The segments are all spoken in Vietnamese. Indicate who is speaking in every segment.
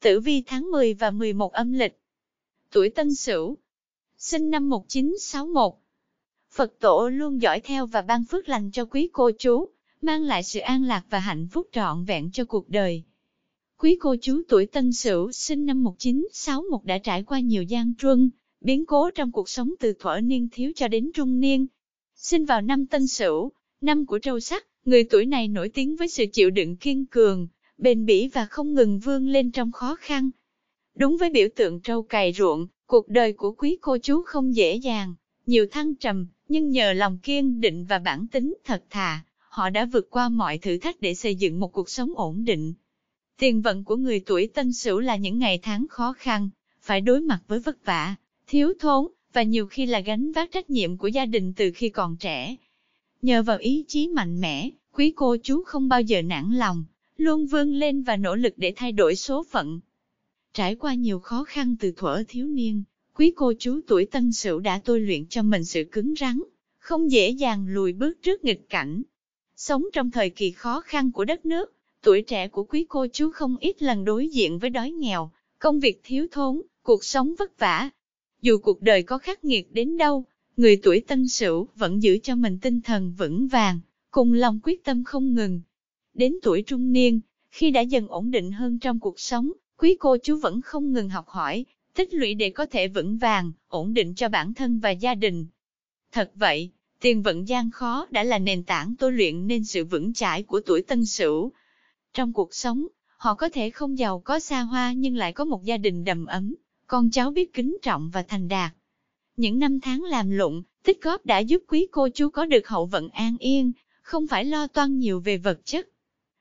Speaker 1: tử vi tháng 10 và 11 âm lịch. Tuổi Tân Sửu, sinh năm 1961. Phật tổ luôn dõi theo và ban phước lành cho quý cô chú, mang lại sự an lạc và hạnh phúc trọn vẹn cho cuộc đời. Quý cô chú tuổi Tân Sửu sinh năm 1961 đã trải qua nhiều gian truân, biến cố trong cuộc sống từ thuở niên thiếu cho đến trung niên. Sinh vào năm Tân Sửu, năm của trâu sắc, người tuổi này nổi tiếng với sự chịu đựng kiên cường, bền bỉ và không ngừng vươn lên trong khó khăn. Đúng với biểu tượng trâu cày ruộng, cuộc đời của quý cô chú không dễ dàng, nhiều thăng trầm, nhưng nhờ lòng kiên định và bản tính thật thà, họ đã vượt qua mọi thử thách để xây dựng một cuộc sống ổn định. Tiền vận của người tuổi tân sửu là những ngày tháng khó khăn, phải đối mặt với vất vả, thiếu thốn, và nhiều khi là gánh vác trách nhiệm của gia đình từ khi còn trẻ. Nhờ vào ý chí mạnh mẽ, quý cô chú không bao giờ nản lòng, luôn vươn lên và nỗ lực để thay đổi số phận. Trải qua nhiều khó khăn từ thuở thiếu niên, quý cô chú tuổi tân sửu đã tôi luyện cho mình sự cứng rắn, không dễ dàng lùi bước trước nghịch cảnh. Sống trong thời kỳ khó khăn của đất nước, tuổi trẻ của quý cô chú không ít lần đối diện với đói nghèo, công việc thiếu thốn, cuộc sống vất vả. Dù cuộc đời có khắc nghiệt đến đâu, người tuổi tân sửu vẫn giữ cho mình tinh thần vững vàng, cùng lòng quyết tâm không ngừng, Đến tuổi trung niên, khi đã dần ổn định hơn trong cuộc sống, quý cô chú vẫn không ngừng học hỏi, tích lũy để có thể vững vàng, ổn định cho bản thân và gia đình. Thật vậy, tiền vận gian khó đã là nền tảng tôi luyện nên sự vững chãi của tuổi tân sửu. Trong cuộc sống, họ có thể không giàu có xa hoa nhưng lại có một gia đình đầm ấm, con cháu biết kính trọng và thành đạt. Những năm tháng làm lụng, tích góp đã giúp quý cô chú có được hậu vận an yên, không phải lo toan nhiều về vật chất,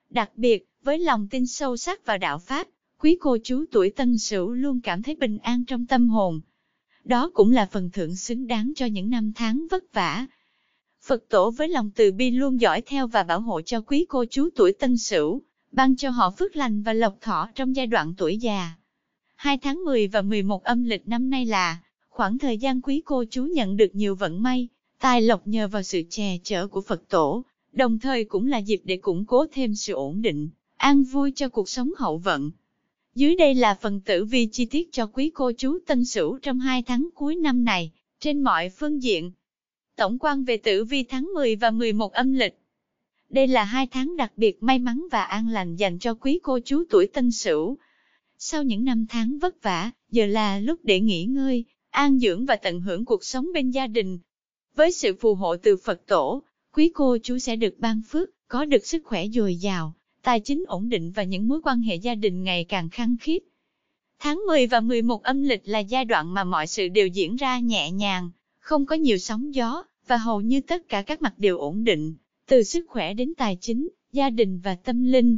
Speaker 1: Đặc biệt, với lòng tin sâu sắc vào đạo Pháp, quý cô chú tuổi tân sửu luôn cảm thấy bình an trong tâm hồn. Đó cũng là phần thưởng xứng đáng cho những năm tháng vất vả. Phật tổ với lòng từ bi luôn dõi theo và bảo hộ cho quý cô chú tuổi tân sửu, ban cho họ phước lành và lộc thọ trong giai đoạn tuổi già. 2 tháng 10 và 11 âm lịch năm nay là khoảng thời gian quý cô chú nhận được nhiều vận may, tài lộc nhờ vào sự che chở của Phật tổ, đồng thời cũng là dịp để củng cố thêm sự ổn định, an vui cho cuộc sống hậu vận. Dưới đây là phần tử vi chi tiết cho quý cô chú Tân Sửu trong 2 tháng cuối năm này, trên mọi phương diện. Tổng quan về tử vi tháng 10 và 11 âm lịch. Đây là hai tháng đặc biệt may mắn và an lành dành cho quý cô chú tuổi Tân Sửu. Sau những năm tháng vất vả, giờ là lúc để nghỉ ngơi, an dưỡng và tận hưởng cuộc sống bên gia đình. Với sự phù hộ từ Phật tổ, Quý cô chú sẽ được ban phước, có được sức khỏe dồi dào, tài chính ổn định và những mối quan hệ gia đình ngày càng khăng khít. Tháng 10 và 11 âm lịch là giai đoạn mà mọi sự đều diễn ra nhẹ nhàng, không có nhiều sóng gió, và hầu như tất cả các mặt đều ổn định, từ sức khỏe đến tài chính, gia đình và tâm linh.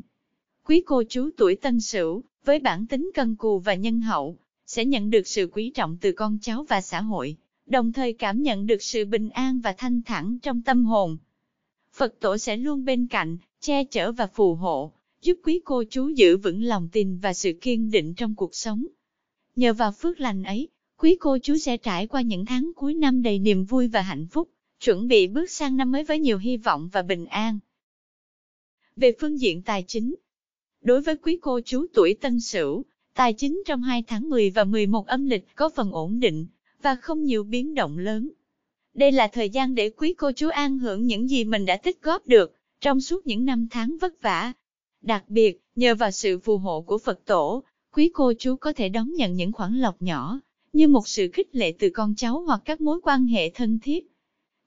Speaker 1: Quý cô chú tuổi tân sửu, với bản tính cân cù và nhân hậu, sẽ nhận được sự quý trọng từ con cháu và xã hội, đồng thời cảm nhận được sự bình an và thanh thản trong tâm hồn. Phật tổ sẽ luôn bên cạnh, che chở và phù hộ, giúp quý cô chú giữ vững lòng tin và sự kiên định trong cuộc sống. Nhờ vào phước lành ấy, quý cô chú sẽ trải qua những tháng cuối năm đầy niềm vui và hạnh phúc, chuẩn bị bước sang năm mới với nhiều hy vọng và bình an. Về phương diện tài chính, đối với quý cô chú tuổi Tân Sửu, tài chính trong 2 tháng 10 và 11 âm lịch có phần ổn định và không nhiều biến động lớn. Đây là thời gian để quý cô chú an hưởng những gì mình đã tích góp được trong suốt những năm tháng vất vả. Đặc biệt, nhờ vào sự phù hộ của Phật tổ, quý cô chú có thể đón nhận những khoản lộc nhỏ, như một sự khích lệ từ con cháu hoặc các mối quan hệ thân thiết.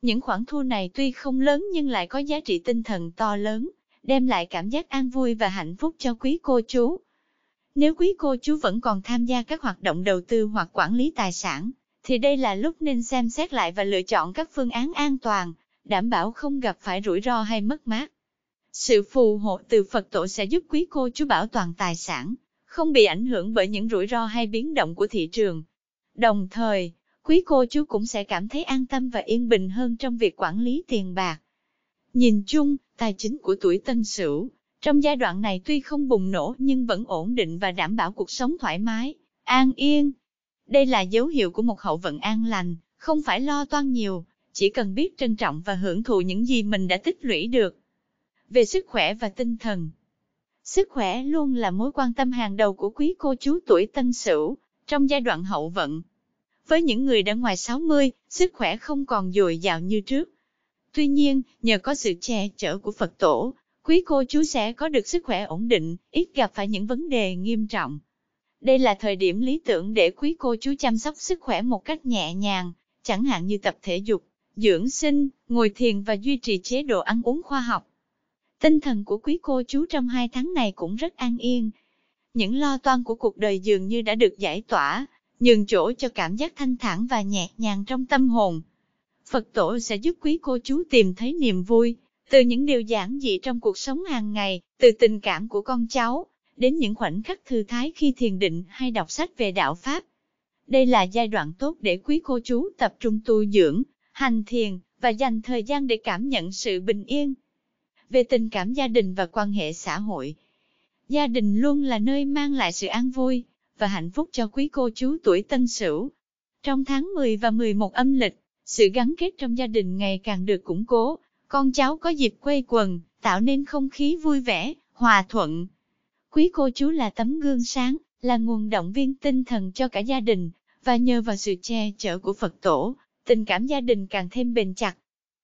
Speaker 1: Những khoản thu này tuy không lớn nhưng lại có giá trị tinh thần to lớn, đem lại cảm giác an vui và hạnh phúc cho quý cô chú. Nếu quý cô chú vẫn còn tham gia các hoạt động đầu tư hoặc quản lý tài sản, thì đây là lúc nên xem xét lại và lựa chọn các phương án an toàn, đảm bảo không gặp phải rủi ro hay mất mát. Sự phù hộ từ Phật tổ sẽ giúp quý cô chú bảo toàn tài sản, không bị ảnh hưởng bởi những rủi ro hay biến động của thị trường. Đồng thời, quý cô chú cũng sẽ cảm thấy an tâm và yên bình hơn trong việc quản lý tiền bạc. Nhìn chung, tài chính của tuổi tân sửu, trong giai đoạn này tuy không bùng nổ nhưng vẫn ổn định và đảm bảo cuộc sống thoải mái, an yên. Đây là dấu hiệu của một hậu vận an lành, không phải lo toan nhiều, chỉ cần biết trân trọng và hưởng thụ những gì mình đã tích lũy được. Về sức khỏe và tinh thần Sức khỏe luôn là mối quan tâm hàng đầu của quý cô chú tuổi tân sửu, trong giai đoạn hậu vận. Với những người đã ngoài 60, sức khỏe không còn dồi dào như trước. Tuy nhiên, nhờ có sự che chở của Phật tổ, quý cô chú sẽ có được sức khỏe ổn định, ít gặp phải những vấn đề nghiêm trọng. Đây là thời điểm lý tưởng để quý cô chú chăm sóc sức khỏe một cách nhẹ nhàng, chẳng hạn như tập thể dục, dưỡng sinh, ngồi thiền và duy trì chế độ ăn uống khoa học. Tinh thần của quý cô chú trong hai tháng này cũng rất an yên. Những lo toan của cuộc đời dường như đã được giải tỏa, nhường chỗ cho cảm giác thanh thản và nhẹ nhàng trong tâm hồn. Phật tổ sẽ giúp quý cô chú tìm thấy niềm vui, từ những điều giản dị trong cuộc sống hàng ngày, từ tình cảm của con cháu, đến những khoảnh khắc thư thái khi thiền định hay đọc sách về đạo Pháp. Đây là giai đoạn tốt để quý cô chú tập trung tu dưỡng, hành thiền và dành thời gian để cảm nhận sự bình yên. Về tình cảm gia đình và quan hệ xã hội, gia đình luôn là nơi mang lại sự an vui và hạnh phúc cho quý cô chú tuổi tân sửu. Trong tháng 10 và 11 âm lịch, sự gắn kết trong gia đình ngày càng được củng cố, con cháu có dịp quây quần, tạo nên không khí vui vẻ, hòa thuận Quý cô chú là tấm gương sáng, là nguồn động viên tinh thần cho cả gia đình, và nhờ vào sự che chở của Phật tổ, tình cảm gia đình càng thêm bền chặt.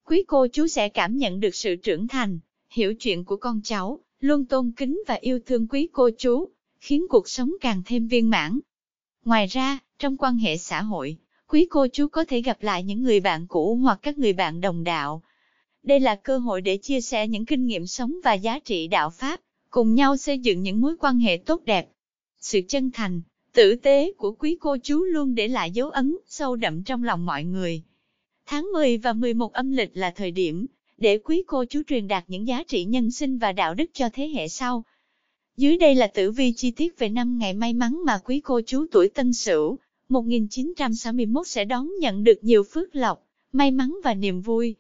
Speaker 1: Quý cô chú sẽ cảm nhận được sự trưởng thành, hiểu chuyện của con cháu, luôn tôn kính và yêu thương quý cô chú, khiến cuộc sống càng thêm viên mãn. Ngoài ra, trong quan hệ xã hội, quý cô chú có thể gặp lại những người bạn cũ hoặc các người bạn đồng đạo. Đây là cơ hội để chia sẻ những kinh nghiệm sống và giá trị đạo Pháp, cùng nhau xây dựng những mối quan hệ tốt đẹp. Sự chân thành, tử tế của quý cô chú luôn để lại dấu ấn sâu đậm trong lòng mọi người. Tháng 10 và 11 âm lịch là thời điểm để quý cô chú truyền đạt những giá trị nhân sinh và đạo đức cho thế hệ sau. Dưới đây là tử vi chi tiết về năm ngày may mắn mà quý cô chú tuổi Tân Sửu 1961 sẽ đón nhận được nhiều phước lộc, may mắn và niềm vui.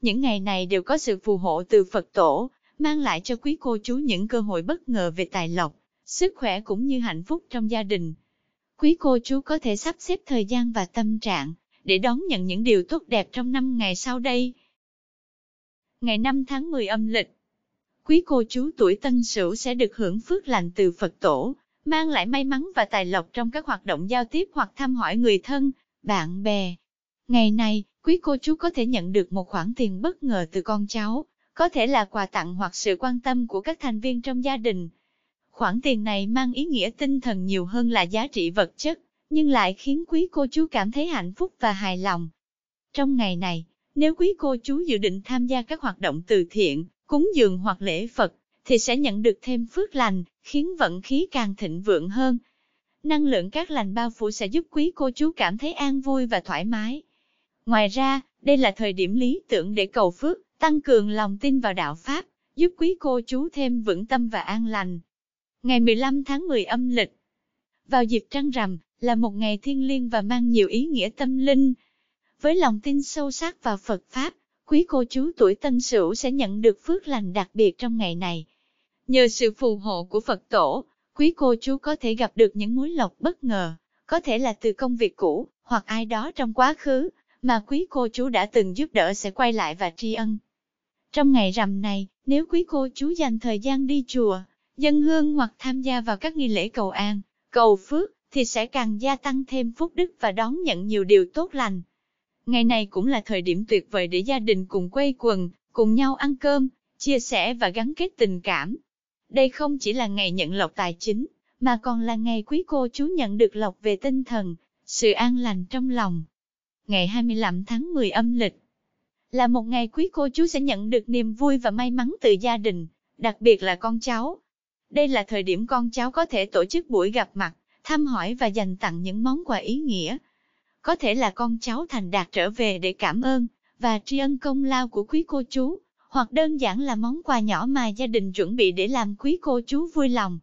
Speaker 1: Những ngày này đều có sự phù hộ từ Phật tổ, mang lại cho quý cô chú những cơ hội bất ngờ về tài lộc, sức khỏe cũng như hạnh phúc trong gia đình. Quý cô chú có thể sắp xếp thời gian và tâm trạng để đón nhận những điều tốt đẹp trong năm ngày sau đây. Ngày 5 tháng 10 âm lịch, quý cô chú tuổi Tân Sửu sẽ được hưởng phước lành từ Phật Tổ, mang lại may mắn và tài lộc trong các hoạt động giao tiếp hoặc thăm hỏi người thân, bạn bè. Ngày này, quý cô chú có thể nhận được một khoản tiền bất ngờ từ con cháu, có thể là quà tặng hoặc sự quan tâm của các thành viên trong gia đình. Khoản tiền này mang ý nghĩa tinh thần nhiều hơn là giá trị vật chất, nhưng lại khiến quý cô chú cảm thấy hạnh phúc và hài lòng. Trong ngày này, nếu quý cô chú dự định tham gia các hoạt động từ thiện, cúng dường hoặc lễ Phật, thì sẽ nhận được thêm phước lành, khiến vận khí càng thịnh vượng hơn. Năng lượng các lành bao phủ sẽ giúp quý cô chú cảm thấy an vui và thoải mái. Ngoài ra, đây là thời điểm lý tưởng để cầu phước, tăng cường lòng tin vào đạo Pháp, giúp quý cô chú thêm vững tâm và an lành. Ngày 15 tháng 10 âm lịch, vào dịp trăng rằm, là một ngày thiêng liêng và mang nhiều ý nghĩa tâm linh. Với lòng tin sâu sắc vào Phật Pháp, quý cô chú tuổi tân sửu sẽ nhận được phước lành đặc biệt trong ngày này. Nhờ sự phù hộ của Phật Tổ, quý cô chú có thể gặp được những mối lộc bất ngờ, có thể là từ công việc cũ, hoặc ai đó trong quá khứ, mà quý cô chú đã từng giúp đỡ sẽ quay lại và tri ân. Trong ngày rằm này, nếu quý cô chú dành thời gian đi chùa, dân hương hoặc tham gia vào các nghi lễ cầu an, cầu phước, thì sẽ càng gia tăng thêm phúc đức và đón nhận nhiều điều tốt lành. Ngày này cũng là thời điểm tuyệt vời để gia đình cùng quây quần, cùng nhau ăn cơm, chia sẻ và gắn kết tình cảm. Đây không chỉ là ngày nhận lộc tài chính, mà còn là ngày quý cô chú nhận được lộc về tinh thần, sự an lành trong lòng. Ngày 25 tháng 10 âm lịch, là một ngày quý cô chú sẽ nhận được niềm vui và may mắn từ gia đình, đặc biệt là con cháu. Đây là thời điểm con cháu có thể tổ chức buổi gặp mặt, thăm hỏi và dành tặng những món quà ý nghĩa. Có thể là con cháu thành đạt trở về để cảm ơn và tri ân công lao của quý cô chú, hoặc đơn giản là món quà nhỏ mà gia đình chuẩn bị để làm quý cô chú vui lòng.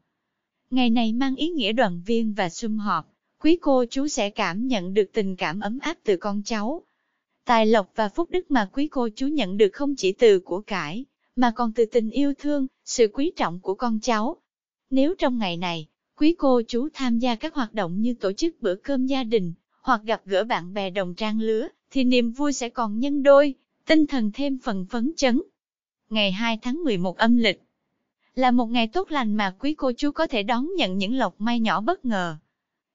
Speaker 1: Ngày này mang ý nghĩa đoàn viên và sum họp, quý cô chú sẽ cảm nhận được tình cảm ấm áp từ con cháu Tài lộc và phúc đức mà quý cô chú nhận được không chỉ từ của cải, mà còn từ tình yêu thương, sự quý trọng của con cháu. Nếu trong ngày này, quý cô chú tham gia các hoạt động như tổ chức bữa cơm gia đình, hoặc gặp gỡ bạn bè đồng trang lứa, thì niềm vui sẽ còn nhân đôi, tinh thần thêm phần phấn chấn. Ngày 2 tháng 11 âm lịch là một ngày tốt lành mà quý cô chú có thể đón nhận những lộc may nhỏ bất ngờ.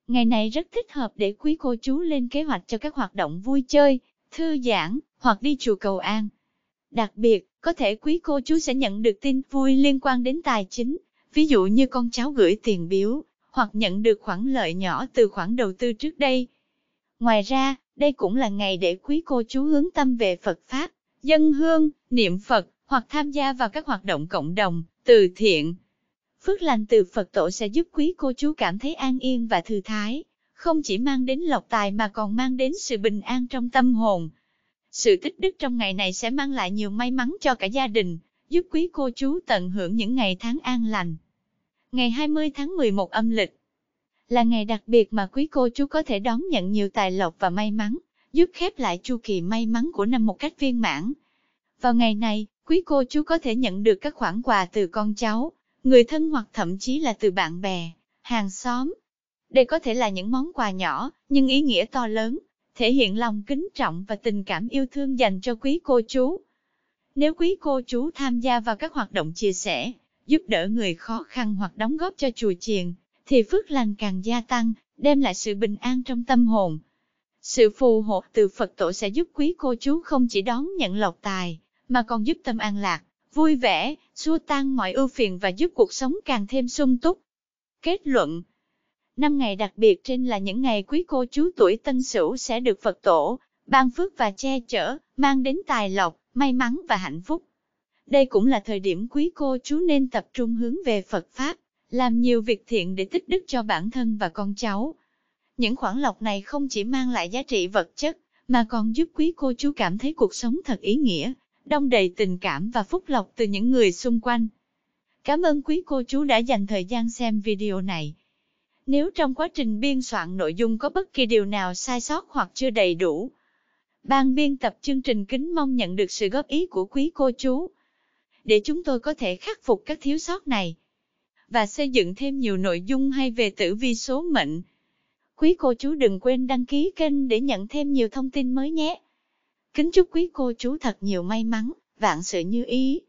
Speaker 1: Ngày này rất thích hợp để quý cô chú lên kế hoạch cho các hoạt động vui chơi, thư giãn, hoặc đi chùa cầu an. Đặc biệt, có thể quý cô chú sẽ nhận được tin vui liên quan đến tài chính, ví dụ như con cháu gửi tiền biếu, hoặc nhận được khoản lợi nhỏ từ khoản đầu tư trước đây. Ngoài ra, đây cũng là ngày để quý cô chú hướng tâm về Phật Pháp, dân hương, niệm Phật, hoặc tham gia vào các hoạt động cộng đồng, từ thiện. Phước lành từ Phật tổ sẽ giúp quý cô chú cảm thấy an yên và thư thái, không chỉ mang đến lộc tài mà còn mang đến sự bình an trong tâm hồn. Sự tích đức trong ngày này sẽ mang lại nhiều may mắn cho cả gia đình, giúp quý cô chú tận hưởng những ngày tháng an lành. Ngày 20 tháng 11 âm lịch là ngày đặc biệt mà quý cô chú có thể đón nhận nhiều tài lộc và may mắn, giúp khép lại chu kỳ may mắn của năm một cách viên mãn. Vào ngày này, quý cô chú có thể nhận được các khoản quà từ con cháu, người thân hoặc thậm chí là từ bạn bè, hàng xóm, đây có thể là những món quà nhỏ, nhưng ý nghĩa to lớn, thể hiện lòng kính trọng và tình cảm yêu thương dành cho quý cô chú. Nếu quý cô chú tham gia vào các hoạt động chia sẻ, giúp đỡ người khó khăn hoặc đóng góp cho chùa chiền, thì phước lành càng gia tăng, đem lại sự bình an trong tâm hồn. Sự phù hộ từ Phật tổ sẽ giúp quý cô chú không chỉ đón nhận lộc tài, mà còn giúp tâm an lạc, vui vẻ, xua tan mọi ưu phiền và giúp cuộc sống càng thêm sung túc. Kết luận Năm ngày đặc biệt trên là những ngày quý cô chú tuổi tân sửu sẽ được Phật tổ, ban phước và che chở, mang đến tài lộc, may mắn và hạnh phúc. Đây cũng là thời điểm quý cô chú nên tập trung hướng về Phật Pháp, làm nhiều việc thiện để tích đức cho bản thân và con cháu. Những khoản lộc này không chỉ mang lại giá trị vật chất, mà còn giúp quý cô chú cảm thấy cuộc sống thật ý nghĩa, đông đầy tình cảm và phúc lộc từ những người xung quanh. Cảm ơn quý cô chú đã dành thời gian xem video này nếu trong quá trình biên soạn nội dung có bất kỳ điều nào sai sót hoặc chưa đầy đủ. Ban biên tập chương trình kính mong nhận được sự góp ý của quý cô chú, để chúng tôi có thể khắc phục các thiếu sót này và xây dựng thêm nhiều nội dung hay về tử vi số mệnh. Quý cô chú đừng quên đăng ký kênh để nhận thêm nhiều thông tin mới nhé. Kính chúc quý cô chú thật nhiều may mắn, vạn sự như ý.